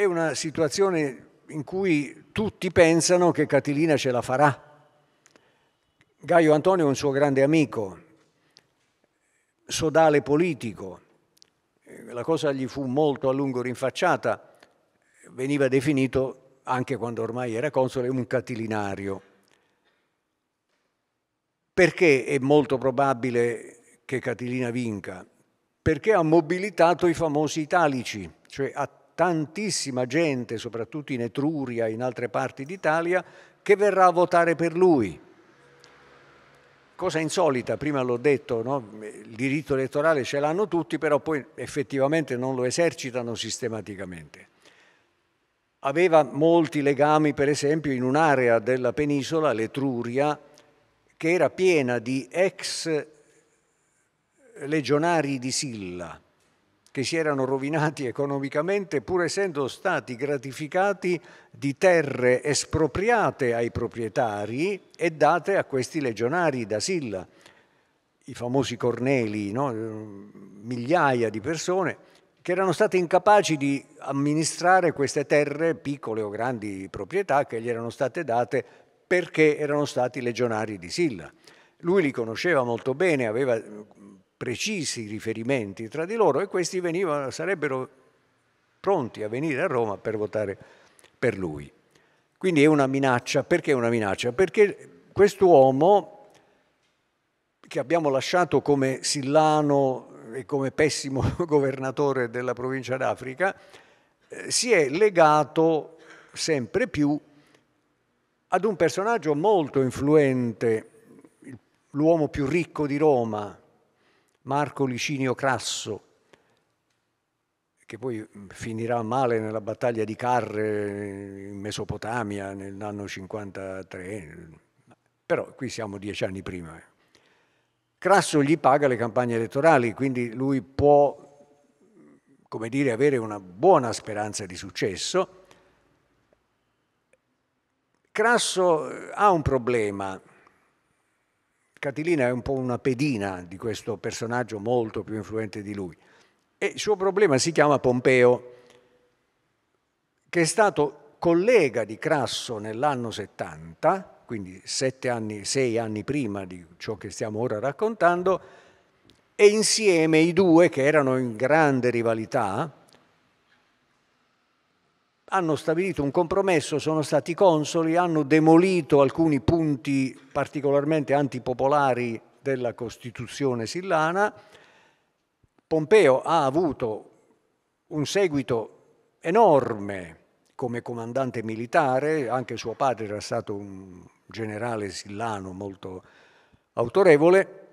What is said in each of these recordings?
È una situazione in cui tutti pensano che Catilina ce la farà. Gaio Antonio è un suo grande amico, sodale politico, eh, la cosa gli fu molto a lungo rinfacciata, veniva definito, anche quando ormai era console, un catilinario. Perché è molto probabile che Catilina vinca? Perché ha mobilitato i famosi italici, cioè ha tantissima gente, soprattutto in Etruria e in altre parti d'Italia, che verrà a votare per lui. Cosa insolita, prima l'ho detto, no? il diritto elettorale ce l'hanno tutti, però poi effettivamente non lo esercitano sistematicamente. Aveva molti legami, per esempio, in un'area della penisola, l'Etruria, che era piena di ex legionari di Silla che si erano rovinati economicamente pur essendo stati gratificati di terre espropriate ai proprietari e date a questi legionari da Silla, i famosi corneli, no? Eh, migliaia di persone che erano state incapaci di amministrare queste terre, piccole o grandi proprietà, che gli erano state date perché erano stati legionari di Silla. Lui li conosceva molto bene, aveva precisi riferimenti tra di loro e questi venivano, sarebbero pronti a venire a Roma per votare per lui. Quindi è una minaccia. Perché è una minaccia? Perché questo uomo che abbiamo lasciato come Sillano e come pessimo governatore della provincia d'Africa, eh, si è legato sempre più ad un personaggio molto influente, l'uomo più ricco di Roma, Marco Licinio Crasso, che poi mm, finirà male nella battaglia di Carre in Mesopotamia nell'anno 53, però qui siamo dieci anni prima. Crasso gli paga le campagne elettorali, quindi lui può, come dire, avere una buona speranza di successo. Crasso eh, ha un problema, Catilina è un po' una pedina di questo personaggio molto più influente di lui. E il suo problema si chiama Pompeo, che è stato collega di Crasso nell'anno 70, quindi sette anni, sei anni prima di ciò che stiamo ora raccontando, e insieme i due, che erano in grande rivalità, hanno stabilito un compromesso, sono stati consoli, hanno demolito alcuni punti particolarmente antipopolari della Costituzione sillana. Pompeo ha avuto un seguito enorme come comandante militare, anche suo padre era stato un generale sillano molto autorevole,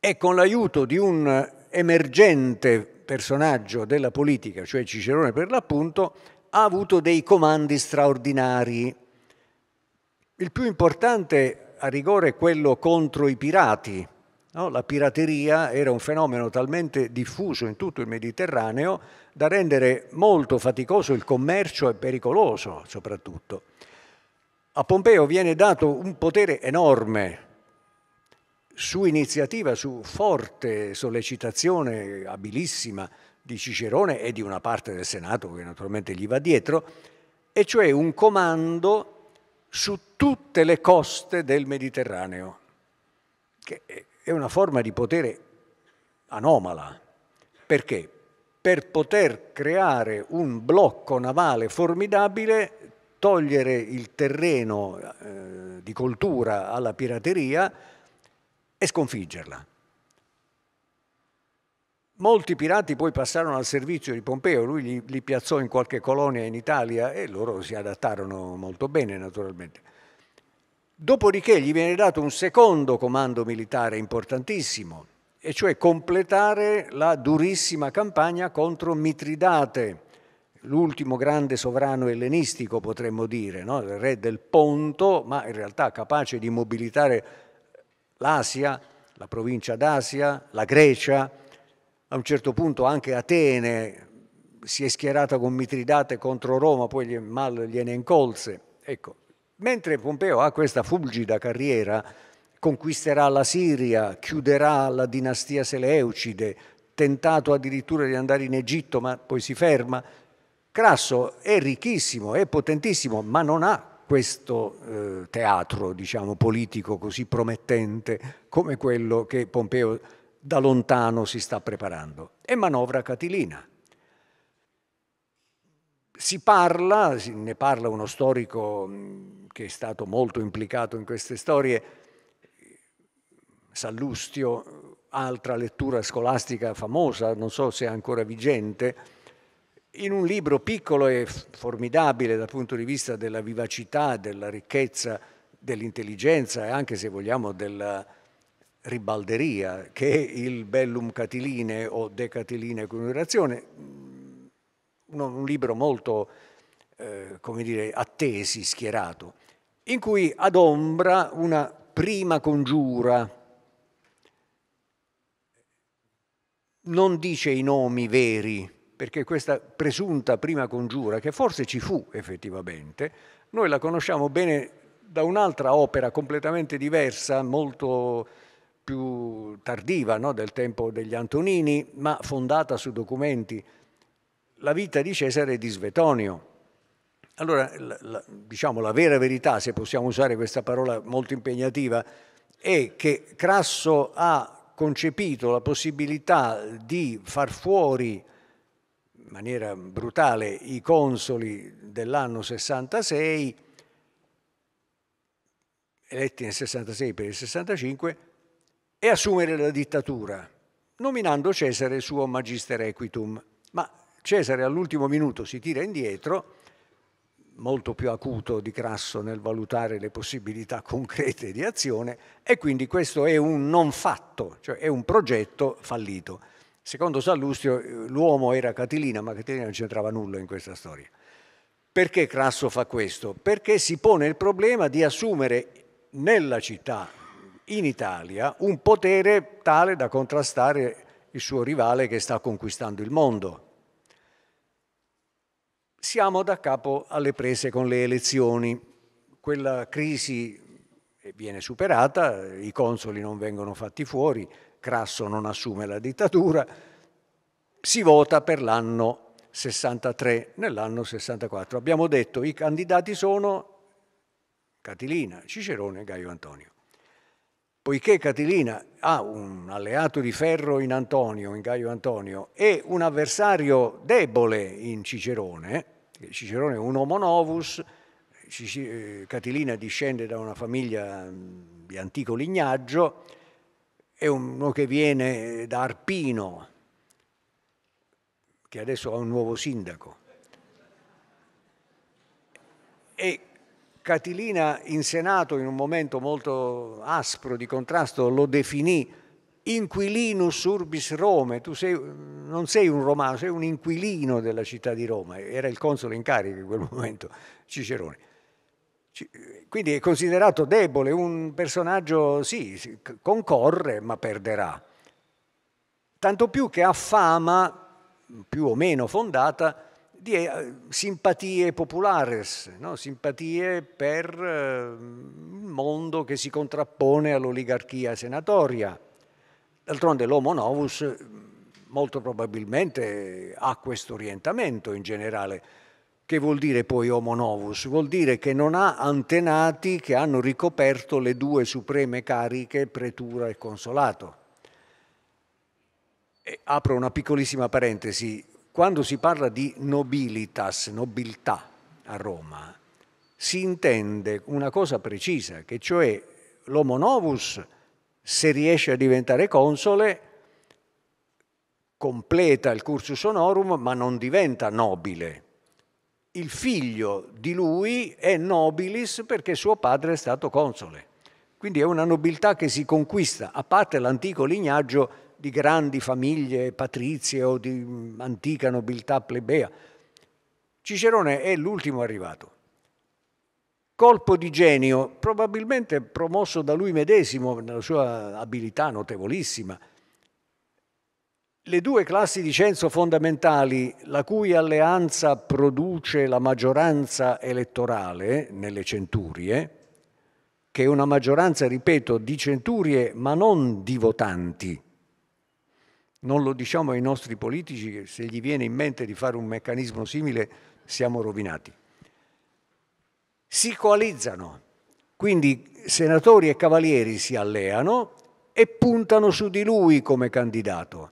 e con l'aiuto di un emergente personaggio della politica, cioè Cicerone per l'appunto, ha avuto dei comandi straordinari. Il più importante a rigore è quello contro i pirati. No? La pirateria era un fenomeno talmente diffuso in tutto il Mediterraneo da rendere molto faticoso il commercio e pericoloso soprattutto. A Pompeo viene dato un potere enorme su iniziativa, su forte sollecitazione abilissima di Cicerone e di una parte del Senato che naturalmente gli va dietro, e cioè un comando su tutte le coste del Mediterraneo, che è una forma di potere anomala. Perché? Per poter creare un blocco navale formidabile, togliere il terreno eh, di coltura alla pirateria e sconfiggerla. Molti pirati poi passarono al servizio di Pompeo, lui li, li, piazzò in qualche colonia in Italia e loro si adattarono molto bene naturalmente. Dopodiché gli viene dato un secondo comando militare importantissimo, e cioè completare la durissima campagna contro Mitridate, l'ultimo grande sovrano ellenistico potremmo dire, no? il re del Ponto, ma in realtà capace di mobilitare l'Asia, la provincia d'Asia, la Grecia, a un certo punto anche Atene si è schierata con Mitridate contro Roma, poi Mal gliene incolse. Ecco. Mentre Pompeo ha questa fulgida carriera, conquisterà la Siria, chiuderà la dinastia Seleucide, tentato addirittura di andare in Egitto, ma poi si ferma. Crasso è ricchissimo, è potentissimo, ma non ha questo eh, teatro diciamo, politico così promettente come quello che Pompeo ha da lontano si sta preparando. È manovra catilina. Si parla, ne parla uno storico mm, che è stato molto implicato in queste storie, Sallustio, altra lettura scolastica famosa, non so se è ancora vigente, in un libro piccolo e formidabile dal punto di vista della vivacità, della ricchezza, dell'intelligenza e anche se vogliamo della, ribalderia che il Bellum Catiline o De Catiline con mm, un libro molto, eh, come dire, attesi, schierato, in cui adombra una prima congiura, non dice i nomi veri, perché questa presunta prima congiura, che forse ci fu effettivamente, noi la conosciamo bene da un'altra opera completamente diversa, molto più tardiva no, del tempo degli Antonini, ma fondata su documenti, la vita di Cesare e di Svetonio. Allora, la, la, diciamo, la vera verità, se possiamo usare questa parola molto impegnativa, è che Crasso ha concepito la possibilità di far fuori in maniera brutale i consoli dell'anno 66, eletti nel 66 per il 65, e assumere la dittatura, nominando Cesare suo magister equitum. Ma Cesare all'ultimo minuto si tira indietro, molto più acuto di Crasso nel valutare le possibilità concrete di azione, e quindi questo è un non fatto, cioè è un progetto fallito. Secondo Sallustio eh, l'uomo era Catilina, ma Catilina non c'entrava nulla in questa storia. Perché Crasso fa questo? Perché si pone il problema di assumere nella città in Italia un potere tale da contrastare il suo rivale che sta conquistando il mondo. Siamo da capo alle prese con le elezioni. Quella crisi eh, viene superata, i consoli non vengono fatti fuori, Crasso non assume la dittatura, si vota per l'anno 63, nell'anno 64. Abbiamo detto i candidati sono Catilina, Cicerone e Gaio Antonio poiché Catilina ha un alleato di ferro in Antonio, in Gaio Antonio, e un avversario debole in Cicerone, Cicerone è un homo novus, eh, Catilina discende da una famiglia mm, di antico lignaggio, è uno che viene da Arpino, che adesso ha un nuovo sindaco. E Catilina in Senato in un momento molto aspro di contrasto lo definì inquilinus urbis Rome, tu sei, non sei un romano, sei un inquilino della città di Roma, era il console in carica in quel momento Cicerone. Quindi è considerato debole, un personaggio sì, concorre ma perderà. Tanto più che ha fama, più o meno fondata, di eh, simpatie populares, no? simpatie per eh, il mondo che si contrappone all'oligarchia senatoria. D'altronde l'homo novus eh, molto probabilmente ha questo orientamento in generale. Che vuol dire poi homo novus? Vuol dire che non ha antenati che hanno ricoperto le due supreme cariche, pretura e consolato. E apro una piccolissima parentesi, quando si parla di nobilitas, nobiltà a Roma, si intende una cosa precisa, che cioè l'homo novus, se riesce a diventare console, completa il cursus honorum, ma non diventa nobile. Il figlio di lui è nobilis perché suo padre è stato console. Quindi è una nobiltà che si conquista, a parte l'antico lignaggio di grandi famiglie patrizie o di mm, antica nobiltà plebea. Cicerone è l'ultimo arrivato. Colpo di genio, probabilmente promosso da lui medesimo nella sua abilità notevolissima. Le due classi di censo fondamentali, la cui alleanza produce la maggioranza elettorale nelle centurie, che è una maggioranza, ripeto, di centurie ma non di votanti, non lo diciamo ai nostri politici che se gli viene in mente di fare un meccanismo simile siamo rovinati. Si coalizzano, quindi senatori e cavalieri si alleano e puntano su di lui come candidato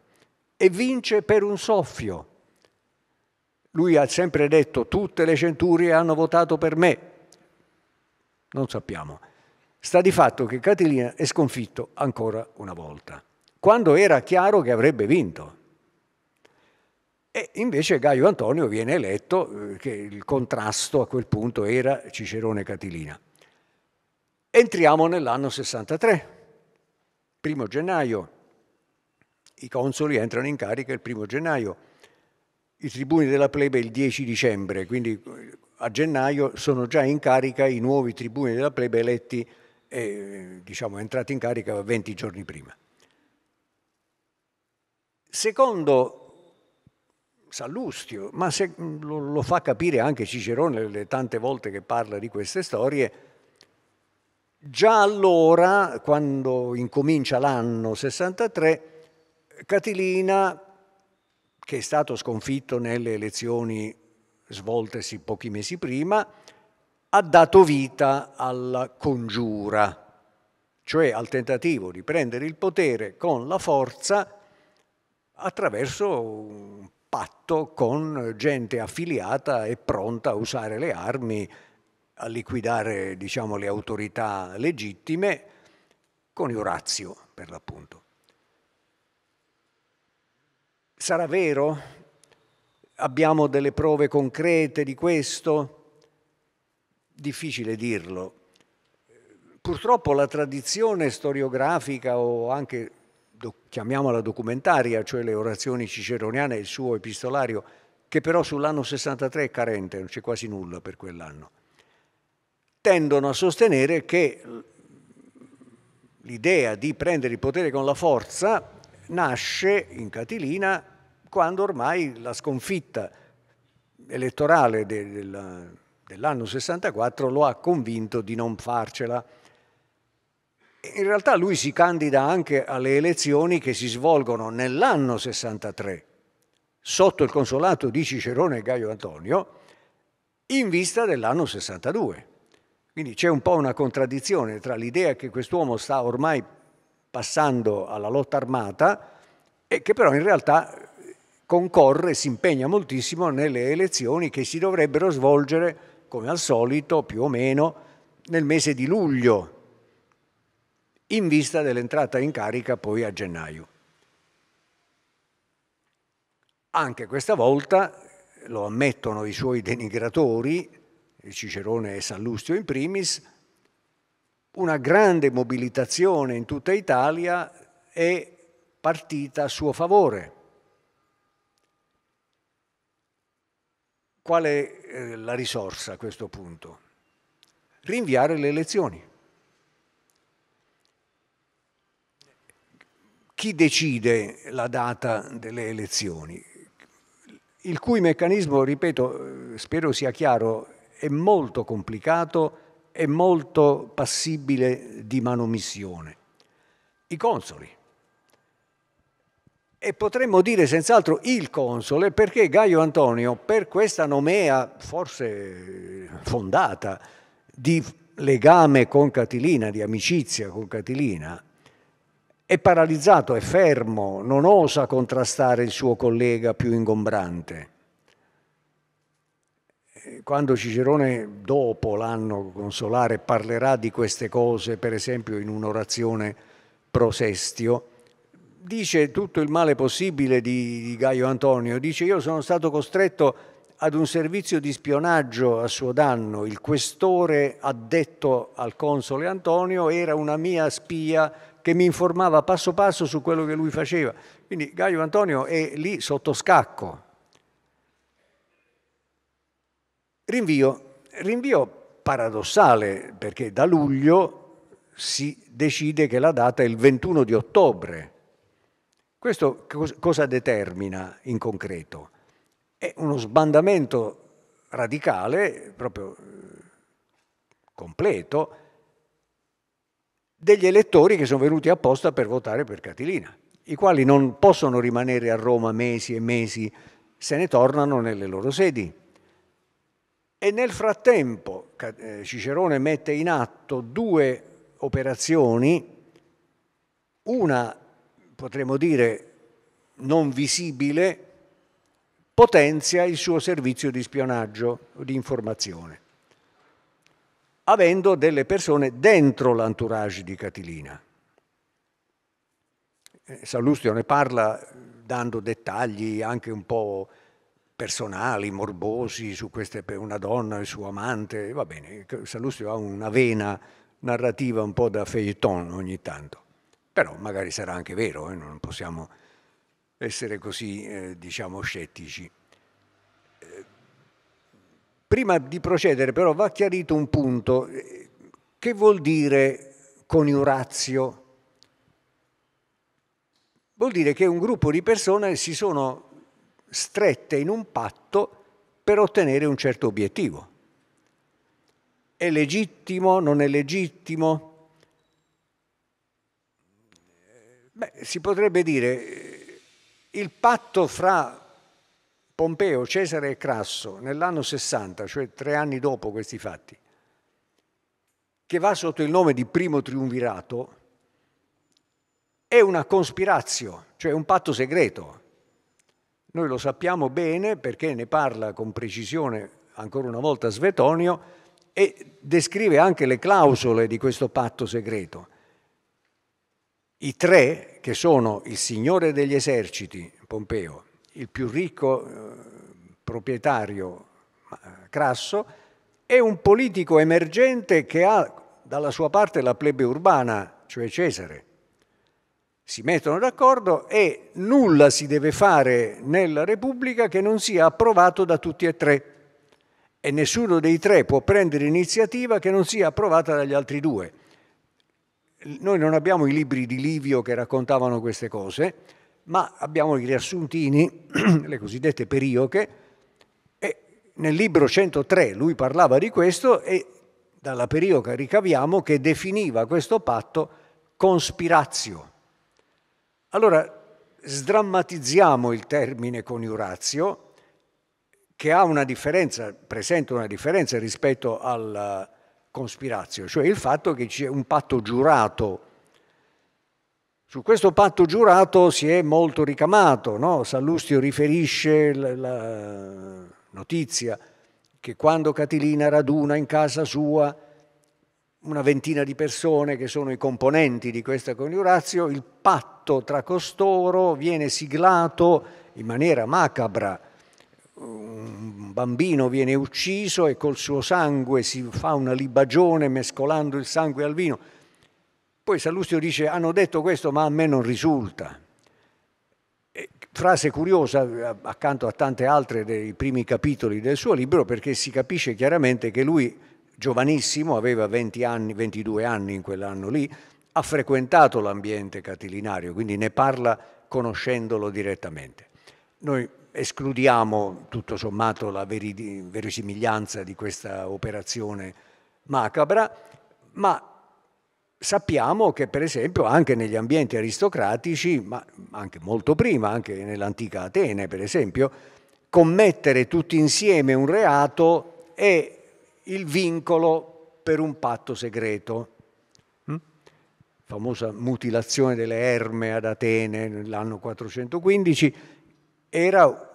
e vince per un soffio. Lui ha sempre detto tutte le centurie hanno votato per me. Non sappiamo. Sta di fatto che Catilina è sconfitto ancora una volta quando era chiaro che avrebbe vinto. E invece Gaio Antonio viene eletto, eh, che il contrasto a quel punto era Cicerone Catilina. Entriamo nell'anno 63, primo gennaio. I consoli entrano in carica il primo gennaio, i tribuni della plebe il 10 dicembre, quindi eh, a gennaio sono già in carica i nuovi tribuni della plebe eletti, eh, diciamo entrati in carica 20 giorni prima. Secondo Sallustio, ma se, mm, lo, lo, fa capire anche Cicerone le tante volte che parla di queste storie, già allora, quando incomincia l'anno 63, Catilina, che è stato sconfitto nelle elezioni svoltesi pochi mesi prima, ha dato vita alla congiura, cioè al tentativo di prendere il potere con la forza attraverso un patto con gente affiliata e pronta a usare le armi, a liquidare diciamo, le autorità legittime, con Orazio per l'appunto. Sarà vero? Abbiamo delle prove concrete di questo? Difficile dirlo. Purtroppo la tradizione storiografica o anche do, chiamiamola documentaria, cioè le orazioni ciceroniane e il suo epistolario, che però sull'anno 63 è carente, non c'è quasi nulla per quell'anno, tendono a sostenere che l'idea di prendere il potere con la forza nasce in Catilina quando ormai la sconfitta elettorale dell'anno 64 lo ha convinto di non farcela. In realtà lui si candida anche alle elezioni che si svolgono nell'anno 63, sotto il consolato di Cicerone e Gaio Antonio, in vista dell'anno 62. Quindi c'è un po' una contraddizione tra l'idea che quest'uomo sta ormai passando alla lotta armata e che però in realtà eh, concorre, si impegna moltissimo nelle elezioni che si dovrebbero svolgere, come al solito, più o meno, nel mese di luglio in vista dell'entrata in carica poi a gennaio. Anche questa volta lo ammettono i suoi denigratori, Cicerone e Sallustio in primis, una grande mobilitazione in tutta Italia è partita a suo favore. Qual è eh, la risorsa a questo punto? Rinviare le elezioni. chi decide la data delle elezioni, il cui meccanismo, ripeto, spero sia chiaro, è molto complicato e molto passibile di manomissione. I consoli. E potremmo dire senz'altro il console perché Gaio Antonio, per questa nomea forse fondata di legame con Catilina, di amicizia con Catilina, è paralizzato, è fermo, non osa contrastare il suo collega più ingombrante. Quando Cicerone, dopo l'anno consolare, parlerà di queste cose, per esempio in un'orazione prosestio, dice tutto il male possibile di, di Gaio Antonio, dice io sono stato costretto ad un servizio di spionaggio a suo danno, il questore addetto al console Antonio era una mia spia che mi informava passo passo su quello che lui faceva. Quindi Gaio Antonio è lì sotto scacco. Rinvio, rinvio paradossale perché da luglio si decide che la data è il 21 di ottobre. Questo cosa determina in concreto? È uno sbandamento radicale, proprio eh, completo, degli elettori che sono venuti apposta per votare per Catilina, i quali non possono rimanere a Roma mesi e mesi, se ne tornano nelle loro sedi. E nel frattempo eh, Cicerone mette in atto due operazioni, una potremmo dire non visibile, potenzia il suo servizio di spionaggio di informazione avendo delle persone dentro l'entourage di Catilina. Eh, Sallustio ne parla eh, dando dettagli anche un po' personali, morbosi, su queste, una donna il suo amante, va bene, Sallustio ha una vena narrativa un po' da feuilleton ogni tanto, però magari sarà anche vero, eh? non possiamo essere così, eh, diciamo, scettici. Prima di procedere però va chiarito un punto. Che vuol dire coniurazio? Vuol dire che un gruppo di persone si sono strette in un patto per ottenere un certo obiettivo. È legittimo, non è legittimo? Beh, si potrebbe dire il patto fra Pompeo, Cesare e Crasso, nell'anno 60, cioè tre anni dopo questi fatti, che va sotto il nome di primo triunvirato, è una conspirazio, cioè un patto segreto. Noi lo sappiamo bene perché ne parla con precisione ancora una volta Svetonio e descrive anche le clausole di questo patto segreto. I tre, che sono il Signore degli Eserciti, Pompeo, il più ricco eh, proprietario eh, Crasso, e un politico emergente che ha dalla sua parte la plebe urbana, cioè Cesare. Si mettono d'accordo e nulla si deve fare nella Repubblica che non sia approvato da tutti e tre. E nessuno dei tre può prendere iniziativa che non sia approvata dagli altri due. Noi non abbiamo i libri di Livio che raccontavano queste cose, ma abbiamo i riassuntini le cosiddette perioche e nel libro 103 lui parlava di questo e dalla perioca ricaviamo che definiva questo patto conspirazio. Allora sdrammatizziamo il termine coniurazio che ha una differenza, presenta una differenza rispetto al conspirazio, cioè il fatto che c'è un patto giurato su questo patto giurato si è molto ricamato, no? Sallustio riferisce la, la notizia che quando Catilina raduna in casa sua una ventina di persone che sono i componenti di questa coniurazio, il patto tra costoro viene siglato in maniera macabra. Un bambino viene ucciso e col suo sangue si fa una libagione mescolando il sangue al vino. Poi Sallustio dice hanno detto questo ma a me non risulta. frase curiosa eh, accanto a tante altre dei primi capitoli del suo libro perché si capisce chiaramente che lui, giovanissimo, aveva 20 anni, 22 anni in quell'anno lì, ha frequentato l'ambiente catilinario, quindi ne parla conoscendolo direttamente. Noi escludiamo tutto sommato la veridi, verosimiglianza di questa operazione macabra, ma Sappiamo che per esempio anche negli ambienti aristocratici, ma anche molto prima, anche nell'antica Atene per esempio, commettere tutti insieme un reato è il vincolo per un patto segreto. Hm? Famosa mutilazione delle erme ad Atene nell'anno 415 era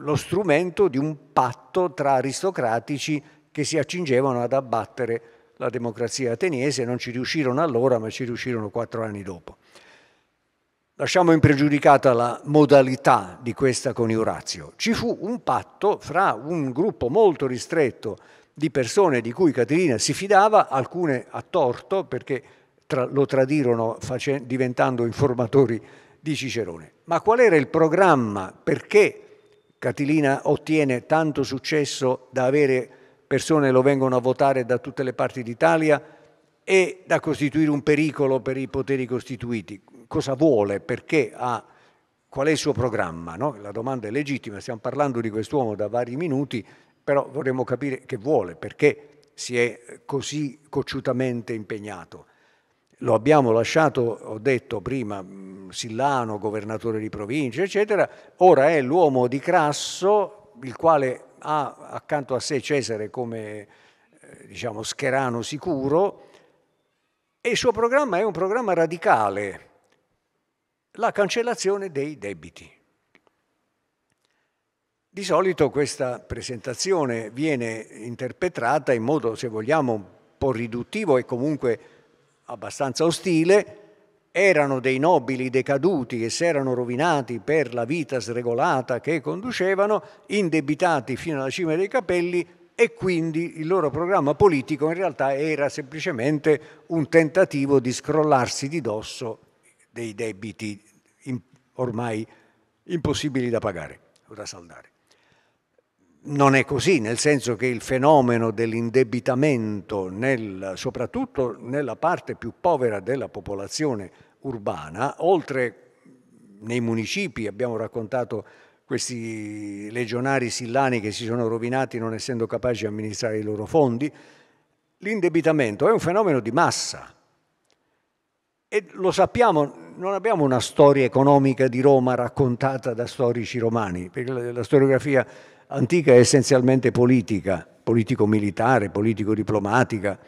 lo strumento di un patto tra aristocratici che si accingevano ad abbattere la democrazia ateniese, non ci riuscirono allora, ma ci riuscirono quattro anni dopo. Lasciamo impregiudicata la modalità di questa coniurazio. Ci fu un patto fra un gruppo molto ristretto di persone di cui Caterina si fidava, alcune a torto perché lo tradirono diventando informatori di Cicerone. Ma qual era il programma? Perché Catilina ottiene tanto successo da avere persone lo vengono a votare da tutte le parti d'Italia e da costituire un pericolo per i poteri costituiti. Cosa vuole? Perché ha qual è il suo programma? No? La domanda è legittima, stiamo parlando di quest'uomo da vari minuti, però vorremmo capire che vuole, perché si è così cocciutamente impegnato. Lo abbiamo lasciato, ho detto prima, Sillano, governatore di provincia, eccetera, ora è l'uomo di Crasso, il quale ha accanto a sé Cesare come eh, diciamo, scherano sicuro e il suo programma è un programma radicale, la cancellazione dei debiti. Di solito questa presentazione viene interpretata in modo, se vogliamo, un po' riduttivo e comunque abbastanza ostile erano dei nobili decaduti che si erano rovinati per la vita sregolata che conducevano, indebitati fino alla cima dei capelli e quindi il loro programma politico in realtà era semplicemente un tentativo di scrollarsi di dosso dei debiti ormai impossibili da pagare o da saldare. Non è così, nel senso che il fenomeno dell'indebitamento, nel, soprattutto nella parte più povera della popolazione urbana, oltre nei municipi, abbiamo raccontato questi legionari sillani che si sono rovinati non essendo capaci di amministrare i loro fondi, l'indebitamento è un fenomeno di massa. E lo sappiamo, non abbiamo una storia economica di Roma raccontata da storici romani, perché la storiografia antica è essenzialmente politica, politico-militare, politico-diplomatica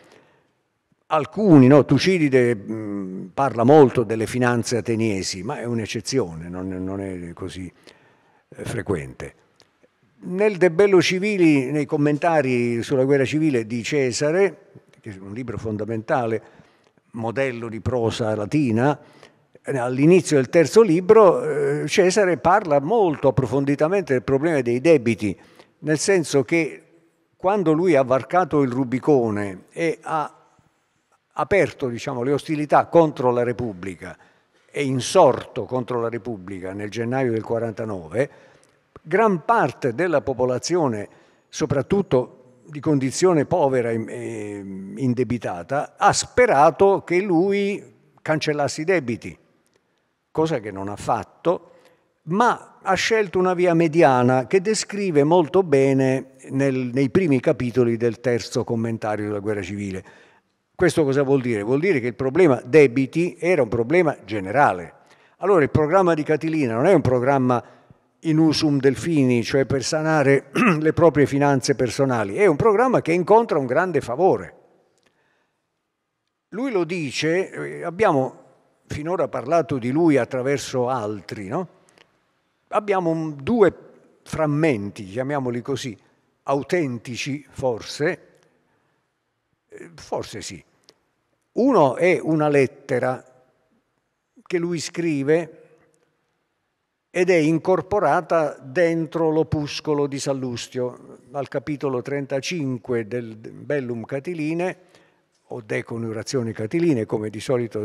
alcuni, no? Tucidide mh, parla molto delle finanze ateniesi, ma è un'eccezione, non, non è così eh, frequente. Nel De Bello Civili, nei commentari sulla guerra civile di Cesare, che è un libro fondamentale, modello di prosa latina, eh, all'inizio del terzo libro eh, Cesare parla molto approfonditamente del problema dei debiti, nel senso che quando lui ha varcato il Rubicone e ha aperto diciamo, le ostilità contro la Repubblica e insorto contro la Repubblica nel gennaio del 49, gran parte della popolazione, soprattutto di condizione povera e indebitata, ha sperato che lui cancellasse i debiti, cosa che non ha fatto, ma ha scelto una via mediana che descrive molto bene nel, nei primi capitoli del terzo commentario della guerra civile questo cosa vuol dire? Vuol dire che il problema debiti era un problema generale. Allora il programma di Catilina non è un programma in usum delfini, cioè per sanare le proprie finanze personali, è un programma che incontra un grande favore. Lui lo dice, eh, abbiamo finora parlato di lui attraverso altri, no? abbiamo due frammenti, chiamiamoli così, autentici forse, eh, forse sì, uno è una lettera che lui scrive ed è incorporata dentro l'opuscolo di Sallustio, al capitolo 35 del Bellum Catiline, o De Deconurazione Catiline, come di solito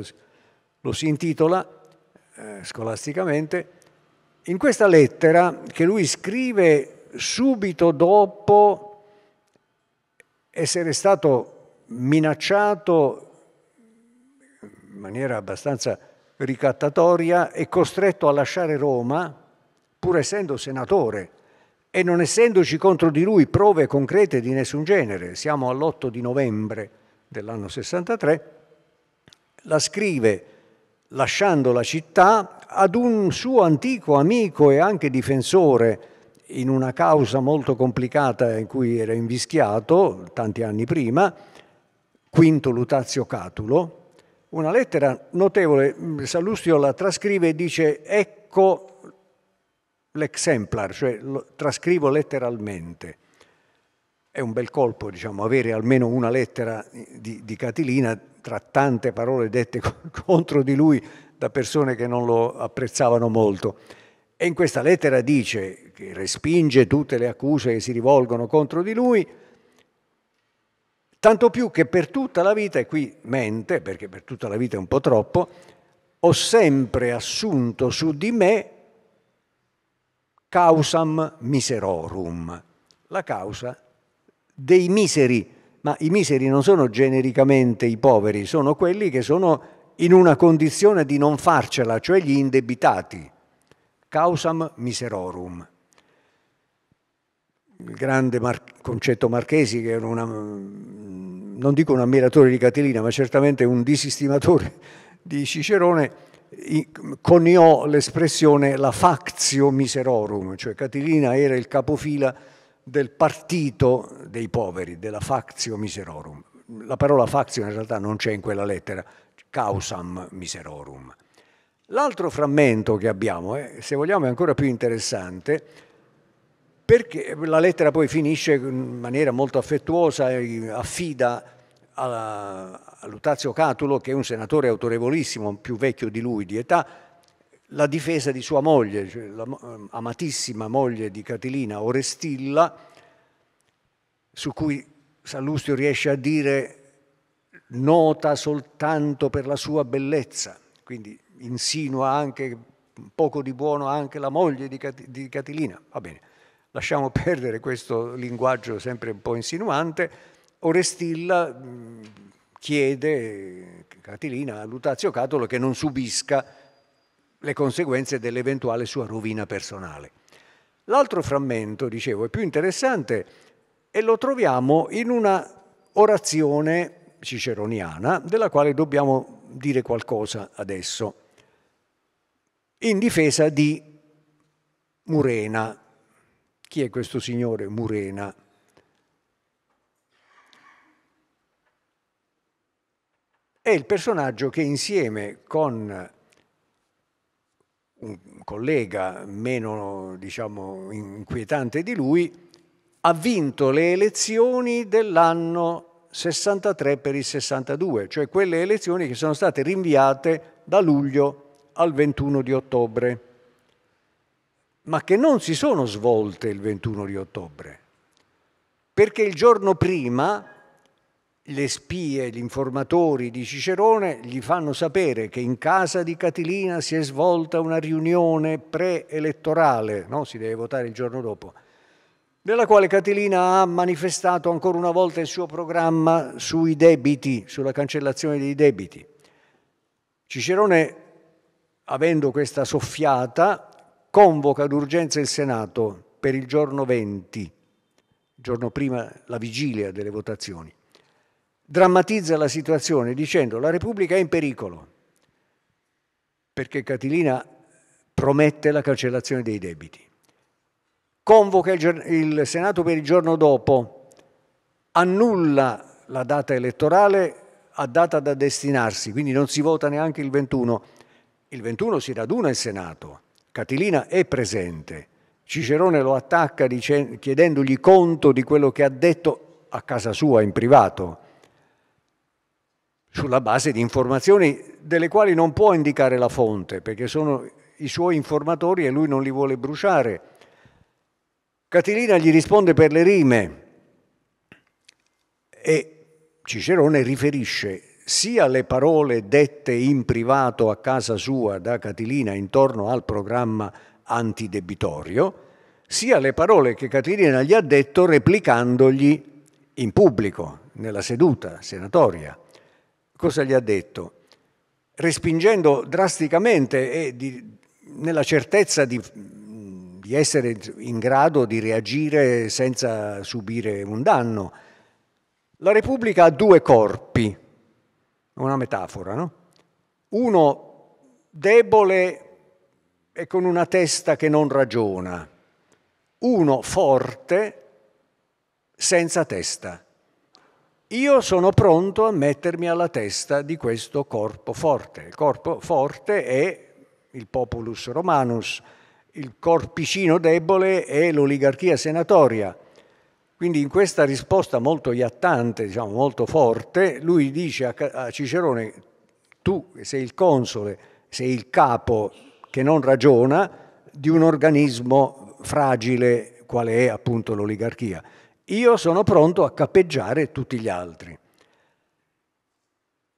lo si intitola eh, scolasticamente. In questa lettera che lui scrive subito dopo essere stato minacciato in maniera abbastanza ricattatoria, è costretto a lasciare Roma, pur essendo senatore, e non essendoci contro di lui prove concrete di nessun genere, siamo all'8 di novembre dell'anno 63, la scrive lasciando la città ad un suo antico amico e anche difensore in una causa molto complicata in cui era invischiato tanti anni prima, Quinto Lutazio Catulo, una lettera notevole. Sallustio la trascrive e dice ecco l'exemplar, cioè lo trascrivo letteralmente. È un bel colpo, diciamo, avere almeno una lettera di, di Catilina tra tante parole dette contro di lui da persone che non lo apprezzavano molto. E in questa lettera dice che respinge tutte le accuse che si rivolgono contro di lui, Tanto più che per tutta la vita, e qui mente, perché per tutta la vita è un po' troppo, ho sempre assunto su di me causam miserorum, la causa dei miseri. Ma i miseri non sono genericamente i poveri, sono quelli che sono in una condizione di non farcela, cioè gli indebitati. Causam miserorum il grande Mar- Concetto Marchesi, che era una, mm, non dico un ammiratore di Catilina, ma certamente un disistimatore di Cicerone, coniò l'espressione la factio miserorum, cioè Catilina era il capofila del partito dei poveri, della factio miserorum. La parola factio in realtà non c'è in quella lettera, causam miserorum. L'altro frammento che abbiamo, eh, se vogliamo è ancora più interessante, perché la lettera poi finisce in maniera molto affettuosa, e affida a, a Lutazio Catulo, che è un senatore autorevolissimo, più vecchio di lui di età, la difesa di sua moglie, cioè la amatissima moglie di Catilina, Orestilla, su cui Sallustio riesce a dire nota soltanto per la sua bellezza, quindi insinua anche poco di buono anche la moglie di, Cat- di Catilina. Va bene lasciamo perdere questo linguaggio sempre un po' insinuante, Orestilla mm, chiede Catilina a Lutazio Catolo che non subisca le conseguenze dell'eventuale sua rovina personale. L'altro frammento, dicevo, è più interessante e lo troviamo in una orazione ciceroniana della quale dobbiamo dire qualcosa adesso, in difesa di Murena, chi è questo signore? Murena. È il personaggio che insieme con un collega meno diciamo, inquietante di lui ha vinto le elezioni dell'anno 63 per il 62, cioè quelle elezioni che sono state rinviate da luglio al 21 di ottobre ma che non si sono svolte il 21 di ottobre, perché il giorno prima le spie, gli informatori di Cicerone gli fanno sapere che in casa di Catilina si è svolta una riunione preelettorale, no? si deve votare il giorno dopo, nella quale Catilina ha manifestato ancora una volta il suo programma sui debiti, sulla cancellazione dei debiti. Cicerone, avendo questa soffiata, convoca d'urgenza il Senato per il giorno 20, giorno prima la vigilia delle votazioni, drammatizza la situazione dicendo la Repubblica è in pericolo perché Catilina promette la cancellazione dei debiti. Convoca il, Senato per il giorno dopo, annulla la data elettorale a data da destinarsi, quindi non si vota neanche il 21. Il 21 si raduna il Senato Catilina è presente. Cicerone lo attacca dice, chiedendogli conto di quello che ha detto a casa sua in privato, sulla base di informazioni delle quali non può indicare la fonte, perché sono i suoi informatori e lui non li vuole bruciare. Catilina gli risponde per le rime e Cicerone riferisce sia le parole dette in privato a casa sua da Catilina intorno al programma antidebitorio, sia le parole che Catilina gli ha detto replicandogli in pubblico, nella seduta senatoria. Cosa gli ha detto? Respingendo drasticamente e di, nella certezza di, di essere in grado di reagire senza subire un danno. La Repubblica ha due corpi una metafora, no? Uno debole e con una testa che non ragiona, uno forte senza testa. Io sono pronto a mettermi alla testa di questo corpo forte. Il corpo forte è il populus romanus, il corpicino debole è l'oligarchia senatoria quindi in questa risposta molto iattante, diciamo, molto forte, lui dice a Cicerone, tu sei il console, sei il capo che non ragiona di un organismo fragile quale è appunto l'oligarchia. Io sono pronto a cappeggiare tutti gli altri.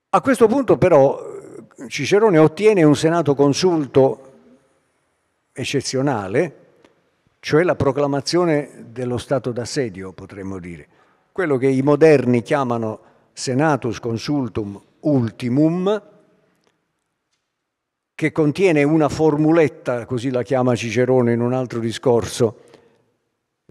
A questo punto però Cicerone ottiene un senato consulto eccezionale, cioè la proclamazione dello stato d'assedio, potremmo dire, quello che i moderni chiamano Senatus Consultum Ultimum, che contiene una formuletta, così la chiama Cicerone in un altro discorso,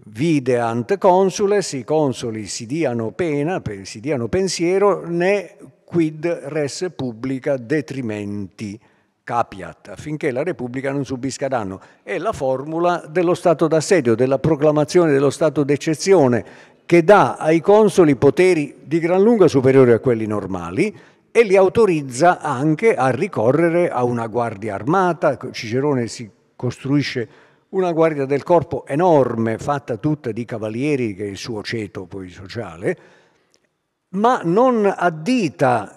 vide ante consules, i consoli si diano pena, si diano pensiero, né quid res publica detrimenti capiat, affinché la Repubblica non subisca danno. È la formula dello stato d'assedio, della proclamazione dello stato d'eccezione, che dà ai consoli poteri di gran lunga superiori a quelli normali e li autorizza anche a ricorrere a una guardia armata. Cicerone si costruisce una guardia del corpo enorme, fatta tutta di cavalieri, che è il suo ceto poi sociale, ma non addita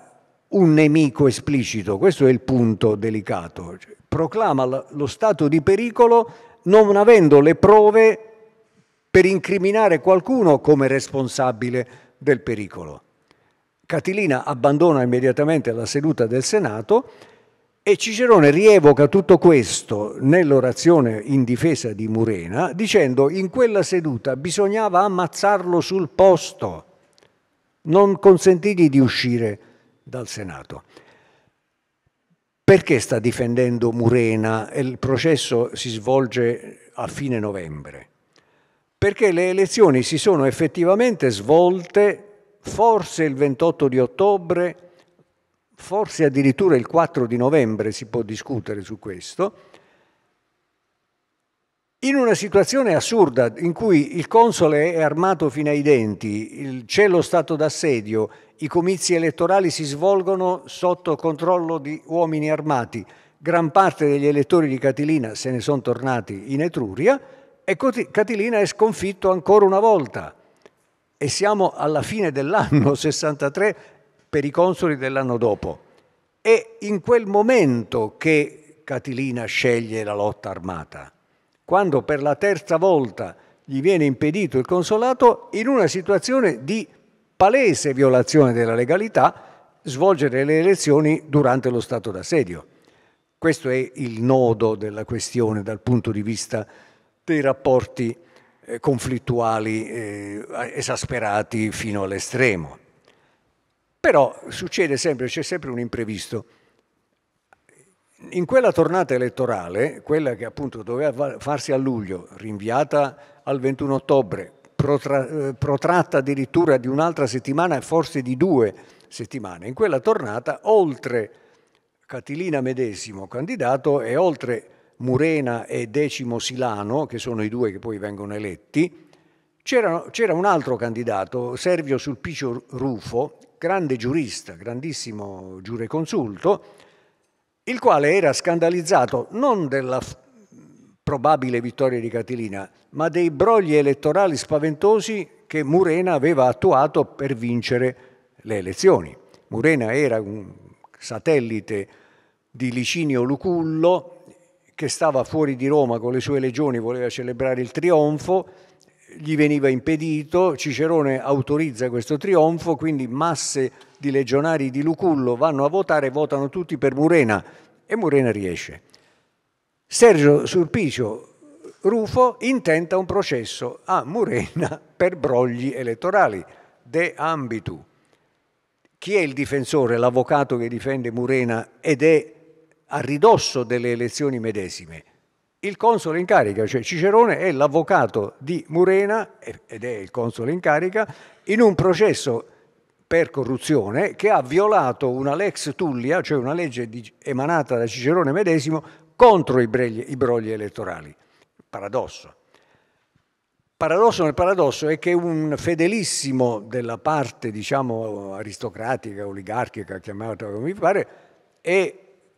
un nemico esplicito, questo è il punto delicato, cioè, proclama lo stato di pericolo non avendo le prove per incriminare qualcuno come responsabile del pericolo. Catilina abbandona immediatamente la seduta del Senato e Cicerone rievoca tutto questo nell'orazione in difesa di Murena dicendo in quella seduta bisognava ammazzarlo sul posto, non consentirgli di uscire dal Senato. Perché sta difendendo Murena e il processo si svolge a fine novembre? Perché le elezioni si sono effettivamente svolte forse il 28 di ottobre, forse addirittura il 4 di novembre, si può discutere su questo, in una situazione assurda in cui il console è armato fino ai denti, c'è lo stato d'assedio, i comizi elettorali si svolgono sotto controllo di uomini armati. Gran parte degli elettori di Catilina se ne sono tornati in Etruria e Catilina è sconfitto ancora una volta. E siamo alla fine dell'anno 63 per i consoli dell'anno dopo. È in quel momento che Catilina sceglie la lotta armata. Quando per la terza volta gli viene impedito il consolato in una situazione di palese violazione della legalità svolgere le elezioni durante lo stato d'assedio. Questo è il nodo della questione dal punto di vista dei rapporti eh, conflittuali eh, esasperati fino all'estremo. Però succede sempre, c'è sempre un imprevisto. In quella tornata elettorale, quella che appunto doveva farsi a luglio, rinviata al 21 ottobre, protra- eh, protratta addirittura di un'altra settimana e forse di due settimane. In quella tornata, oltre Catilina medesimo candidato e oltre Murena e Decimo Silano, che sono i due che poi vengono eletti, c'era, c'era un altro candidato, Servio Sulpicio Rufo, grande giurista, grandissimo giureconsulto, il quale era scandalizzato non della probabile vittoria di Catilina, ma dei brogli elettorali spaventosi che Murena aveva attuato per vincere le elezioni. Murena era un satellite di Licinio Lucullo che stava fuori di Roma con le sue legioni, voleva celebrare il trionfo, gli veniva impedito, Cicerone autorizza questo trionfo, quindi masse di legionari di Lucullo vanno a votare, votano tutti per Murena e Murena riesce. Sergio Sulpicio Rufo intenta un processo a Murena per brogli elettorali, de ambitu. Chi è il difensore, l'avvocato che difende Murena ed è a ridosso delle elezioni medesime? Il console in carica, cioè Cicerone è l'avvocato di Murena, ed è il console in carica, in un processo per corruzione che ha violato una lex Tullia, cioè una legge emanata da Cicerone medesimo, contro i, brogli, i brogli elettorali. Paradosso. Paradosso nel paradosso è che un fedelissimo della parte, diciamo, aristocratica, oligarchica, chiamata come vi pare, è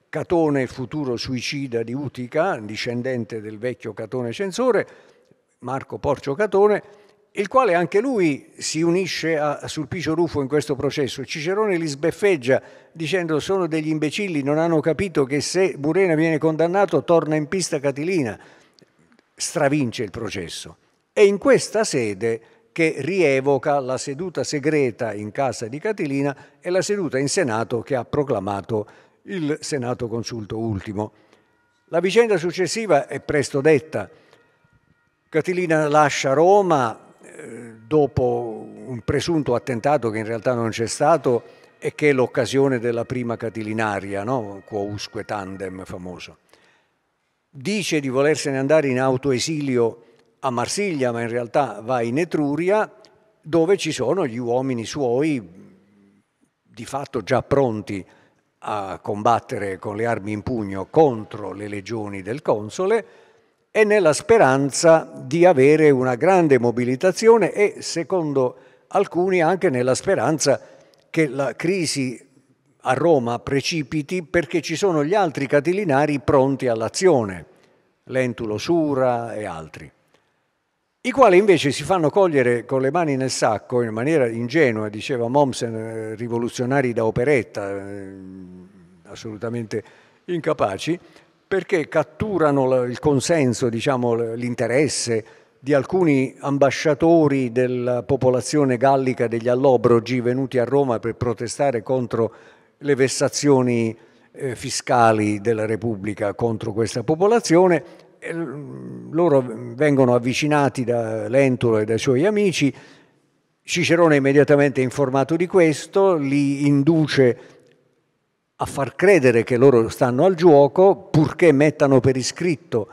Catone, futuro suicida di Utica, discendente del vecchio Catone Censore, Marco Porcio Catone, il quale anche lui si unisce a Sulpicio Rufo in questo processo. Cicerone li sbeffeggia dicendo sono degli imbecilli, non hanno capito che se Burena viene condannato torna in pista Catilina, stravince il processo. È in questa sede che rievoca la seduta segreta in casa di Catilina e la seduta in Senato che ha proclamato il Senato Consulto Ultimo. La vicenda successiva è presto detta. Catilina lascia Roma dopo un presunto attentato che in realtà non c'è stato e che è l'occasione della prima catilinaria, no? quousque tandem famoso. Dice di volersene andare in autoesilio a Marsiglia, ma in realtà va in Etruria, dove ci sono gli uomini suoi di fatto già pronti a combattere con le armi in pugno contro le legioni del console e nella speranza di avere una grande mobilitazione e, secondo alcuni, anche nella speranza che la crisi a Roma precipiti perché ci sono gli altri catilinari pronti all'azione, Lentulo Sura e altri, i quali invece si fanno cogliere con le mani nel sacco in maniera ingenua, diceva Momsen, eh, rivoluzionari da operetta, eh, assolutamente incapaci, perché catturano il consenso, diciamo, l'interesse di alcuni ambasciatori della popolazione gallica degli allobrogi venuti a Roma per protestare contro le vessazioni eh, fiscali della Repubblica contro questa popolazione. loro vengono avvicinati da Lentulo e dai suoi amici. Cicerone è immediatamente informato di questo, li induce a far credere che loro stanno al gioco purché mettano per iscritto